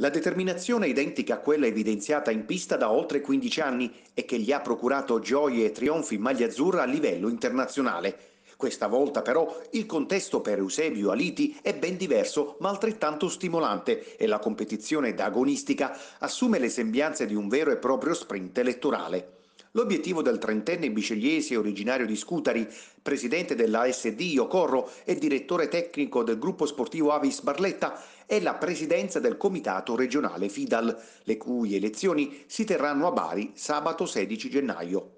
La determinazione identica a quella evidenziata in pista da oltre 15 anni e che gli ha procurato gioie e trionfi in maglia azzurra a livello internazionale. Questa volta però il contesto per Eusebio Aliti è ben diverso ma altrettanto stimolante e la competizione d'agonistica assume le sembianze di un vero e proprio sprint elettorale. L'obiettivo del trentenne bicegliese originario di Scutari, presidente dell'ASD Iocorro e direttore tecnico del gruppo sportivo Avis Barletta, è la presidenza del comitato regionale FIDAL, le cui elezioni si terranno a Bari sabato 16 gennaio.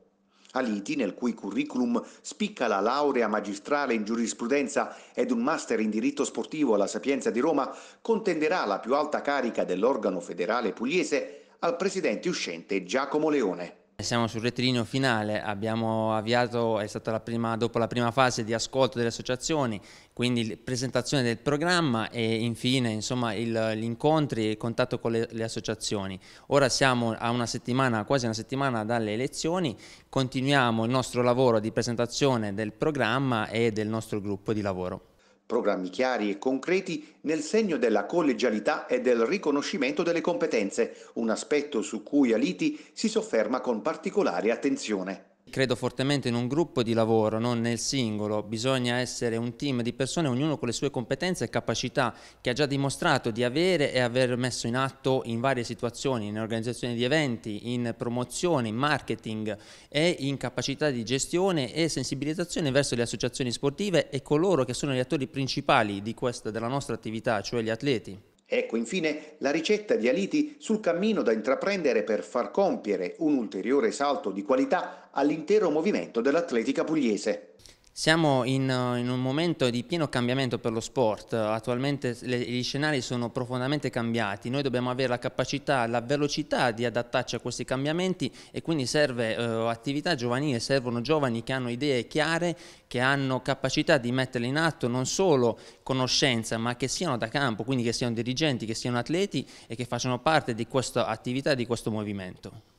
Aliti, nel cui curriculum spicca la laurea magistrale in giurisprudenza ed un master in diritto sportivo alla Sapienza di Roma, contenderà la più alta carica dell'organo federale pugliese al presidente uscente Giacomo Leone. Siamo sul rettilineo finale, abbiamo avviato, è stata la prima, dopo la prima fase di ascolto delle associazioni, quindi presentazione del programma e infine insomma, il, gli incontri e il contatto con le, le, associazioni. Ora siamo a una settimana, quasi una settimana dalle elezioni, continuiamo il nostro lavoro di presentazione del programma e del nostro gruppo di lavoro programmi chiari e concreti nel segno della collegialità e del riconoscimento delle competenze, un aspetto su cui Aliti si sofferma con particolare attenzione. Credo fortemente in un gruppo di lavoro, non nel singolo, bisogna essere un team di persone, ognuno con le sue competenze e capacità che ha già dimostrato di avere e aver messo in atto in varie situazioni, in organizzazione di eventi, in promozione, in marketing e in capacità di gestione e sensibilizzazione verso le associazioni sportive e coloro che sono gli attori principali questa, della nostra attività, cioè gli atleti. Ecco infine la ricetta di Aliti sul cammino da intraprendere per far compiere un ulteriore salto di qualità all'intero movimento dell'atletica pugliese. Siamo in, eh, in, un momento di pieno cambiamento per lo sport, attualmente le, gli scenari sono profondamente cambiati, noi dobbiamo avere la capacità, la velocità di adattarci a questi cambiamenti e quindi serve eh, attività giovanile, servono giovani che hanno idee chiare, che hanno capacità di metterle in atto non solo conoscenza ma che siano da campo, quindi che siano dirigenti, che siano atleti e che facciano parte di questa attività, di questo movimento.